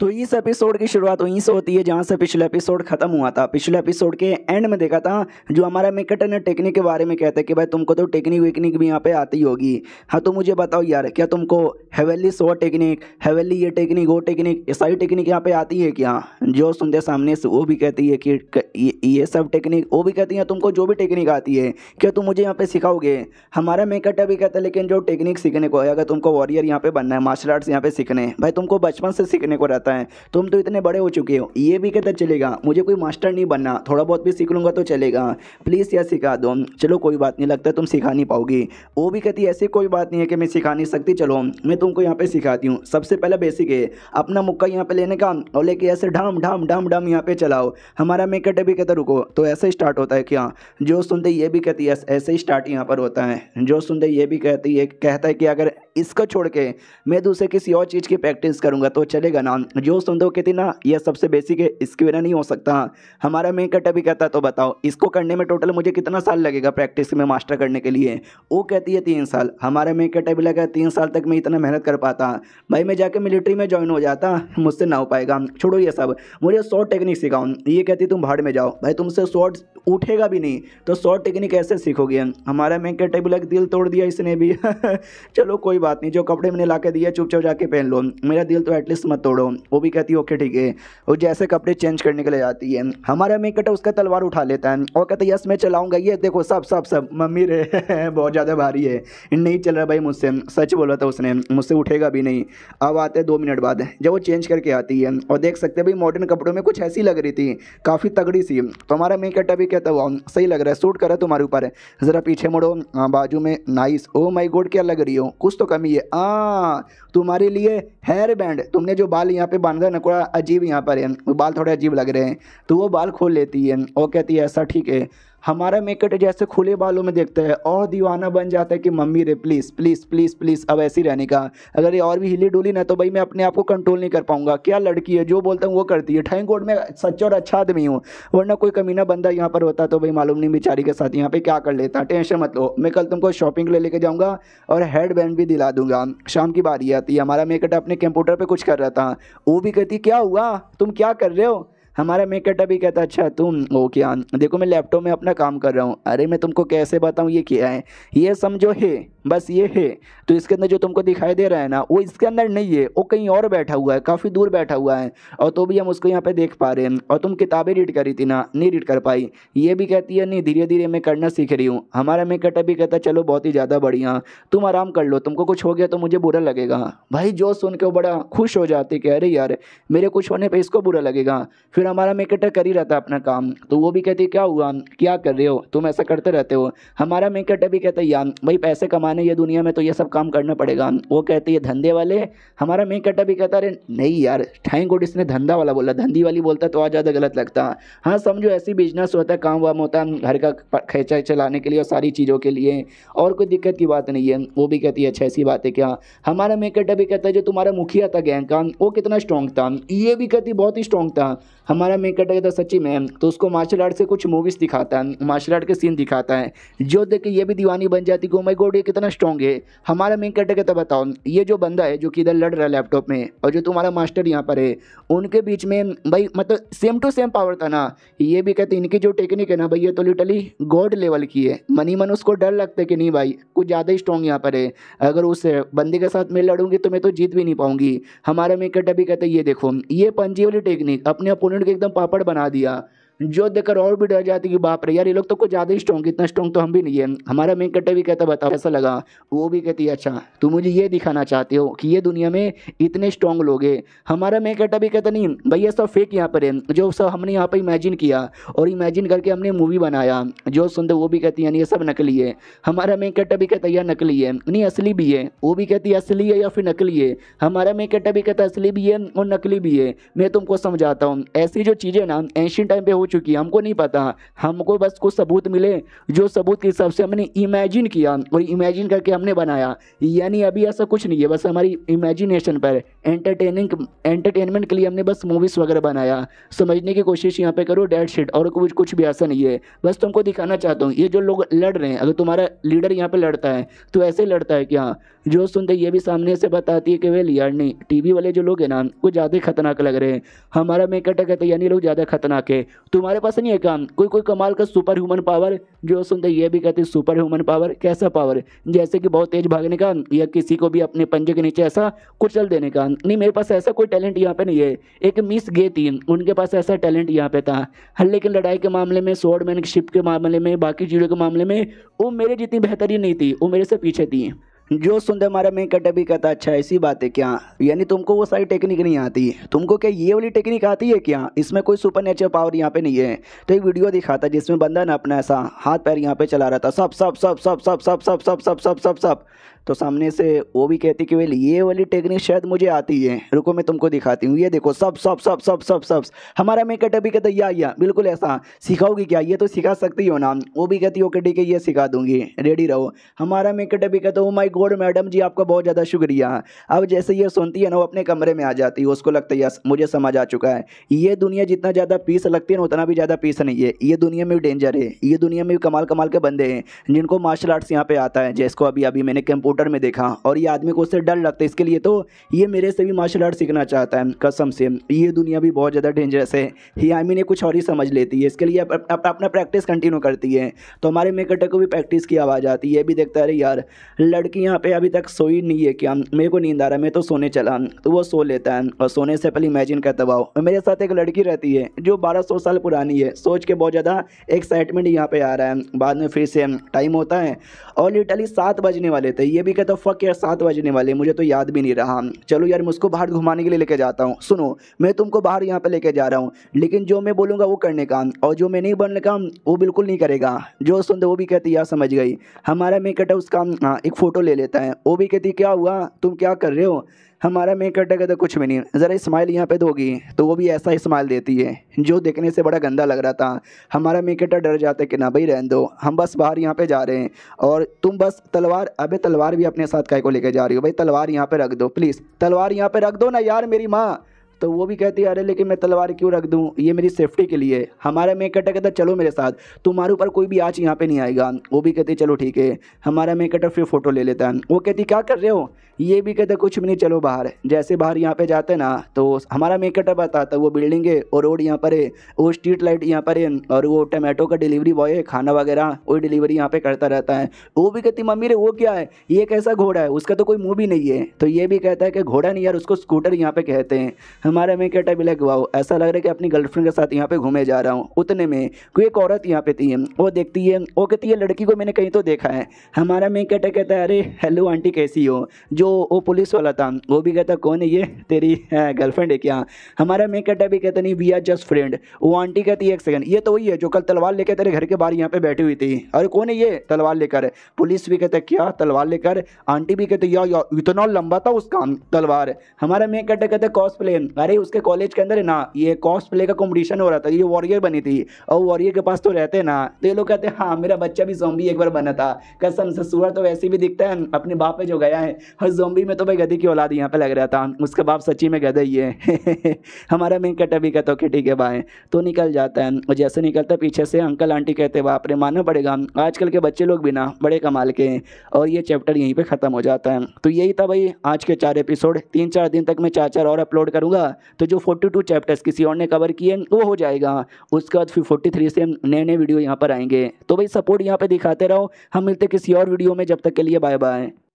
तो इस एपिसोड की शुरुआत वहीं से होती है जहाँ से पिछला एपिसोड खत्म हुआ था पिछले एपिसोड के एंड में देखा था जो हमारा मिकट ने टेक्निक के बारे में कहता है कि भाई तुमको तो टेक्निक वेक्निक भी यहाँ पे आती होगी हाँ तो मुझे बताओ यार क्या तुमको हेवेली सो टेक्निक हेवेली ये टेक्निक वो टेक्निक ये सारी टेक्निक यहाँ पे आती है क्या जो सुनते सामने से वो भी कहती है कि ये सब टेक्निक वो भी कहती है तुमको जो भी टेक्निक आती है क्या तुम मुझे यहाँ पे सिखाओगे हमारा मेकट भी कहता है लेकिन जो टेक्निक सीखने को है अगर तुमको वॉरियर यहाँ पे बनना है मार्शल आर्ट्स यहाँ पे सीखने भाई तुमको बचपन से सीखने को रहता करता है तुम तो इतने बड़े हो चुके हो ये भी कहता चलेगा मुझे कोई मास्टर नहीं बनना थोड़ा बहुत भी सीख लूँगा तो चलेगा प्लीज़ यह सिखा दो चलो कोई बात नहीं लगता तुम सिखा नहीं पाओगी वो भी कहती ऐसी कोई बात नहीं है कि मैं सिखा नहीं सकती चलो मैं तुमको यहाँ पर सिखाती हूँ सबसे पहला बेसिक है अपना मुक्का यहाँ पर लेने का और लेके ऐसे ढाम ढाम ढाम ढाम यहाँ पर चलाओ हमारा मेकअट भी कहता रुको तो ऐसे स्टार्ट होता है क्या जो सुनते ये भी कहती है ऐसे ही स्टार्ट यहाँ पर होता है जो सुनते ये भी कहती है कहता है कि अगर इसको छोड़ के मैं दूसरे तो किसी और चीज़ की प्रैक्टिस करूँगा तो चलेगा ना जो सुन दो कहती ना यह सबसे बेसिक है इसके बिना नहीं हो सकता हमारा कट अभी कहता तो बताओ इसको करने में टोटल मुझे कितना साल लगेगा प्रैक्टिस में मास्टर करने के लिए वो कहती है तीन साल हमारा कट अभी लगा तीन साल तक मैं इतना मेहनत कर पाता भाई मैं जाके मिलिट्री में ज्वाइन हो जाता मुझसे ना हो पाएगा छोड़ो ये सब मुझे शॉर्ट टेक्निक सिखाऊ ये कहती तुम भाड़ में जाओ भाई तुमसे शॉर्ट उठेगा भी नहीं तो शॉर्ट टेक्निक कैसे सीखोगे हमारा मेकअट अभी दिल तोड़ दिया इसने भी चलो कोई बात नहीं जो कपड़े मैंने ला के दिए चुपचाप जाके पहन लो मेरा दिल तो एटलीस्ट मत तोड़ो वो भी कहती है ओके ठीक है वो जैसे कपड़े चेंज करने के लिए जाती है हमारा मेकट उसका तलवार उठा लेता है और कहते यस मैं चलाऊंगा ये देखो सब सब सब मम्मी रे बहुत ज़्यादा भारी है नहीं चल रहा भाई मुझसे सच बोला था उसने मुझसे उठेगा भी नहीं अब आते दो मिनट बाद जब वो चेंज करके आती है और देख सकते भाई मॉडर्न कपड़ों में कुछ ऐसी लग रही थी काफ़ी तगड़ी सी तो हमारा मेकट अभी कहता हुआ सही लग रहा है सूट करा तुम्हारे ऊपर ज़रा पीछे मुड़ो हाँ, बाजू में नाइस ओ माई गोड क्या लग रही हो कुछ तो कर कमी है आ हाँ, तुम्हारे लिए हेयर बैंड तुमने जो बाल यहाँ पे बांधा ना थोड़ा अजीब यहाँ पर है बाल थोड़े अजीब लग रहे हैं तो वो बाल खोल लेती है और कहती है ऐसा ठीक है हमारा मेकअट जैसे खुले बालों में देखता है और दीवाना बन जाता है कि मम्मी रे प्लीज़ प्लीज़ प्लीज़ प्लीज़ अब ऐसी रहने का अगर ये और भी हिली डुली ना तो भाई मैं अपने आप को कंट्रोल नहीं कर पाऊंगा क्या लड़की है जो बोलता हूँ वो करती है ठैंक गोड में सच्चा और अच्छा आदमी हूँ वरना कोई कमीना बंदा यहाँ पर होता तो भाई मालूम नहीं बेचारी के साथ यहाँ पर क्या कर लेता टेंशन मत लो मैं कल तुमको शॉपिंग ले लेके जाऊँगा और हेड बैंड भी दिला दूंगा शाम की बारी आती है हमारा मेकअट अपने कंप्यूटर पर कुछ कर रहा था वो भी कहती क्या हुआ तुम क्या कर रहे हो हमारा मेकअट भी कहता अच्छा तुम ओ क्या देखो मैं लैपटॉप में अपना काम कर रहा हूँ अरे मैं तुमको कैसे बताऊँ ये क्या है ये समझो है बस ये है तो इसके अंदर जो तुमको दिखाई दे रहा है ना वो इसके अंदर नहीं है वो कहीं और बैठा हुआ है काफ़ी दूर बैठा हुआ है और तो भी हम उसको यहाँ पे देख पा रहे हैं और तुम किताबें रीड करी थी ना नहीं रीड कर पाई ये भी कहती है नहीं धीरे धीरे मैं करना सीख रही हूँ हमारा मेकअटअप भी कहता चलो बहुत ही ज़्यादा बढ़िया तुम आराम कर लो तुमको कुछ हो गया तो मुझे बुरा लगेगा भाई जो सुन के वो बड़ा खुश हो जाती कह रही यार मेरे कुछ होने पर इसको बुरा लगेगा फिर हमारा मेकअटअप कर ही रहता अपना काम तो वो भी कहती क्या हुआ क्या कर रहे हो तुम ऐसा करते रहते हो हमारा मेकअटअप भी कहता यार भाई पैसे कमाने इंसान है ये दुनिया में तो ये सब काम करना पड़ेगा वो कहते हैं धंधे वाले हमारा मेन कट्टा भी कहता अरे नहीं यार थैंक गुड इसने धंधा वाला बोला धंधी वाली बोलता तो आज ज़्यादा गलत लगता हाँ समझो ऐसी बिजनेस होता है काम वाम होता है घर का खर्चा चलाने के लिए और सारी चीज़ों के लिए और कोई दिक्कत की बात नहीं है वो भी कहती है अच्छा ऐसी बात है क्या हमारा मेन कट्टा भी कहता है जो तुम्हारा मुखिया था गैंग का वो कितना स्ट्रॉन्ग था ये भी कहती बहुत ही स्ट्रॉन्ग था हमारा मेन कट्टा कहता सच्ची मैम तो उसको मार्शल आर्ट से कुछ मूवीज़ दिखाता है मार्शल आर्ट के सीन दिखाता है जो देख ये भी दीवानी बन जाती कि ओ माई गॉड ये कितना ज़्यादा स्ट्रॉन्ग है हमारा मेन कैटेगरी तो बताओ ये जो बंदा है जो कि इधर लड़ रहा है लैपटॉप में और जो तुम्हारा मास्टर यहाँ पर है उनके बीच में भाई मतलब सेम टू सेम पावर था ना ये भी कहते इनकी जो टेक्निक है ना भाई ये तो लिटली गॉड लेवल की है मनी मन उसको डर लगता है कि नहीं भाई कुछ ज़्यादा ही स्ट्रॉन्ग यहाँ पर है अगर उस बंदे के साथ मैं लड़ूंगी तो मैं तो जीत भी नहीं पाऊंगी हमारा मेन मेकअट भी कहते ये देखो ये पंजी वाली टेक्निक अपने अपोनेंट को एकदम पापड़ बना दिया जो देखकर और भी डर जाती कि बाप रे यार ये लोग तो कुछ ज़्यादा ही स्ट्रॉन्ग इतना स्ट्रॉन्ग तो हम भी नहीं है हमारा मेन कट्टा भी कहता बताओ ऐसा लगा वो भी कहती है अच्छा तू मुझे ये दिखाना चाहते हो कि ये दुनिया में इतने स्ट्रॉन्ग लोग हैं हमारा मेन कट्टा भी कहता नहीं भैया सब फेक यहाँ पर है जो सब हमने यहाँ पर इमेजिन किया और इमेजिन करके हमने मूवी बनाया जो सुनते वो भी कहती है ये सब नकली है हमारा मेन कट्टा भी कहता यार नकली है नहीं असली भी है वो भी कहती है असली है या फिर नकली है हमारा मेन कट्टा भी कहता असली भी है और नकली भी है मैं तुमको समझाता हूँ ऐसी जो चीज़ें ना एंशियन टाइम पर हो चुकी है हमको नहीं पता हमको बस कुछ सबूत मिले जो सबूत के हिसाब से हमने इमेजिन किया और इमेजिन करके हमने बनाया यानी अभी ऐसा कुछ नहीं है बस हमारी इमेजिनेशन पर एंटरटेनिंग एंटरटेनमेंट के लिए हमने बस मूवीज़ वगैरह बनाया समझने की कोशिश यहाँ पे करो डेड शीट और कुछ कुछ भी ऐसा नहीं है बस तुमको दिखाना चाहता हूँ ये जो लोग लड़ रहे हैं अगर तुम्हारा लीडर यहाँ पे लड़ता है तो ऐसे लड़ता है क्या जो सुनते ये भी सामने से बताती है कि वे यार नहीं टीवी वाले जो लोग हैं ना वो ज़्यादा खतरनाक लग रहे हैं हमारा मेकअप कहते हैं यानी लोग ज़्यादा खतरनाक है तो तुम्हारे पास नहीं है काम कोई कोई कमाल का सुपर ह्यूमन पावर जो सुनते ये भी कहते हैं सुपर ह्यूमन पावर कैसा पावर जैसे कि बहुत तेज भागने का या किसी को भी अपने पंजे के नीचे ऐसा कुचल देने का नहीं मेरे पास ऐसा कोई टैलेंट यहाँ पे नहीं है एक मिस गे थी उनके पास ऐसा टैलेंट यहाँ पे था लेकिन लड़ाई के मामले में सोड मैनशिप के मामले में बाकी चीज़ों के मामले में वो मेरे जितनी बेहतरीन नहीं थी वो मेरे से पीछे थी जो सुनते हमारा मैं कट अभी कहता अच्छा ऐसी बात है क्या यानी तुमको वो सारी टेक्निक नहीं आती तुमको क्या ये वाली टेक्निक आती है क्या इसमें कोई सुपर नेचर पावर यहाँ पे नहीं है तो एक वीडियो दिखाता जिसमें बंदा ना अपना ऐसा हाथ पैर यहाँ पे चला रहा था सब सब सब सब सब सब सब सब सब सब सब सब तो सामने से वो भी कहती कि भाई ये वाली टेक्निक शायद मुझे आती है रुको मैं तुमको दिखाती हूँ ये देखो सब सब सब सब सब सब हमारा मेकअप अभी कहता या या बिल्कुल ऐसा सिखाओगी क्या ये तो सिखा सकती हो ना वो भी कहती ओके ठीक है ये सिखा दूंगी रेडी रहो हमारा मेकअप अभी कहता ओ माई गोड मैडम जी आपका बहुत ज़्यादा शुक्रिया अब जैसे ये सुनती है ना वो अपने कमरे में आ जाती है उसको लगता है यस मुझे समझ आ चुका है ये दुनिया जितना ज़्यादा पीस लगती है ना उतना भी ज़्यादा पीस नहीं है ये दुनिया में भी डेंजर है ये दुनिया में भी कमाल कमाल के बंदे हैं जिनको मार्शल आर्ट्स यहाँ पर आता है जिसको अभी अभी मैंने कंप्यूटर स्कूटर में देखा और ये आदमी को उससे डर लगता है इसके लिए तो ये मेरे से भी मार्शल आर्ट सीखना चाहता है कसम से ये दुनिया भी बहुत ज़्यादा डेंजरस है हियामी ने कुछ और ही समझ लेती है इसके लिए अप, अप, अप, अपना प्रैक्टिस कंटिन्यू करती है तो हमारे मेकटे को भी प्रैक्टिस की आवाज़ आती है ये भी देखता है यार लड़की यहाँ पर अभी तक सोई नहीं है क्या मेरे को नींद आ रहा है मैं तो सोने चला तो वो सो लेता है और सोने से पहले इमेजिन करता हुआ मेरे साथ एक लड़की रहती है जो बारह सौ साल पुरानी है सोच के बहुत ज़्यादा एक्साइटमेंट यहाँ पे आ रहा है बाद में फिर से टाइम होता है और लिटरली सात बजने वाले थे ये भी कहता फक यार सात बजने वाले मुझे तो याद भी नहीं रहा चलो यार मैं उसको बाहर घुमाने के लिए लेके जाता हूँ सुनो मैं तुमको बाहर यहाँ पर लेके जा रहा हूँ लेकिन जो मैं बोलूँगा वो करने का और जो मैं नहीं बनने का वो बिल्कुल नहीं करेगा जो सुन वो भी कहती यार समझ गई हमारा मैं कहता उसका हाँ, एक फ़ोटो ले लेता है वो भी कहती क्या हुआ तुम क्या कर रहे हो हमारा मेन का तो कुछ भी नहीं ज़रा स्माइल यहाँ पे दोगी तो वो भी ऐसा ही स्माइल देती है जो देखने से बड़ा गंदा लग रहा था हमारा मेन कैरेक्टर डर जाता है कि ना भाई रहन दो हम बस बाहर यहाँ पे जा रहे हैं और तुम बस तलवार अबे तलवार भी अपने साथ काय को लेकर जा रही हो भाई तलवार यहाँ पर रख दो प्लीज़ तलवार यहाँ पर रख दो ना यार मेरी माँ तो वो भी कहती है अरे लेकिन मैं तलवार क्यों रख दूँ ये मेरी सेफ्टी के लिए हमारा मेकटर कहता चलो मेरे साथ तुम्हारे ऊपर कोई भी आँच यहाँ पे नहीं आएगा वो भी कहती चलो ठीक है हमारा कटर फिर फ़ोटो ले लेता है वो कहती क्या कर रहे हो ये भी कहते कुछ भी नहीं चलो बाहर जैसे बाहर यहाँ पे जाते ना तो हमारा मेकटर बताता वो बिल्डिंग है और रोड यहाँ पर है वो स्ट्रीट लाइट यहाँ पर है और वो टमाटो का डिलीवरी बॉय है खाना वगैरह वो डिलीवरी यहाँ पे करता रहता है वो भी कहती मम्मी रे वो क्या है ये कैसा घोड़ा है उसका तो कोई मुँह भी नहीं है तो ये भी कहता है कि घोड़ा नहीं यार उसको स्कूटर यहाँ पर कहते हैं हमारे में क्या टाइप लग वाओ ऐसा लग रहा है कि अपनी गर्लफ्रेंड के साथ यहाँ पे घूमे जा रहा हूँ उतने में कोई एक औरत यहाँ पे थी वो देखती है वो कहती है लड़की को मैंने कहीं तो देखा है हमारा में क्या कहता है अरे हेलो आंटी कैसी हो जो वो पुलिस वाला था वो भी कहता कौन है ये तेरी गर्लफ्रेंड है क्या हमारा में क्या भी कहता नहीं वी आर जस्ट फ्रेंड वो आंटी कहती है एक सेकंड ये तो वही है जो कल तलवार लेकर तेरे घर के बाहर यहाँ पे बैठी हुई थी अरे कौन है ये तलवार लेकर पुलिस भी कहते क्या तलवार लेकर आंटी भी कहते या, इतना लंबा था उसका तलवार हमारा में कहता कहते कॉस प्लेन अरे उसके कॉलेज के अंदर ना ये कॉस्ट प्ले का कॉम्पिटिशन हो रहा था ये वॉरियर बनी थी और वॉरियर के पास तो रहते ना तो ये लोग कहते हैं हाँ मेरा बच्चा भी जोम्बी एक बार बना था कसम से सूरज तो वैसे भी दिखता है अपने बाप पे जो गया है हर जोम्बी में तो भाई गधे की औलाद यहाँ पर लग रहा था उसके बाप सच्ची में गधे ही है हमारा मैं कट अभी कहता हूँ ठीक है भाई तो निकल जाता है और जैसे निकलता है पीछे से अंकल आंटी कहते बाप रे मानना पड़ेगा आजकल के बच्चे लोग भी ना बड़े कमाल के हैं और ये चैप्टर यहीं पर ख़त्म हो जाता है तो यही था भाई आज के चार एपिसोड तीन चार दिन तक मैं चार चार और अपलोड करूँगा होगा तो जो फोर्टी टू चैप्टर्स किसी और ने कवर किए वो हो जाएगा उसके बाद फिर फोर्टी थ्री से नए नए वीडियो यहाँ पर आएंगे तो भाई सपोर्ट यहाँ पर दिखाते रहो हम मिलते किसी और वीडियो में जब तक के लिए बाय बाय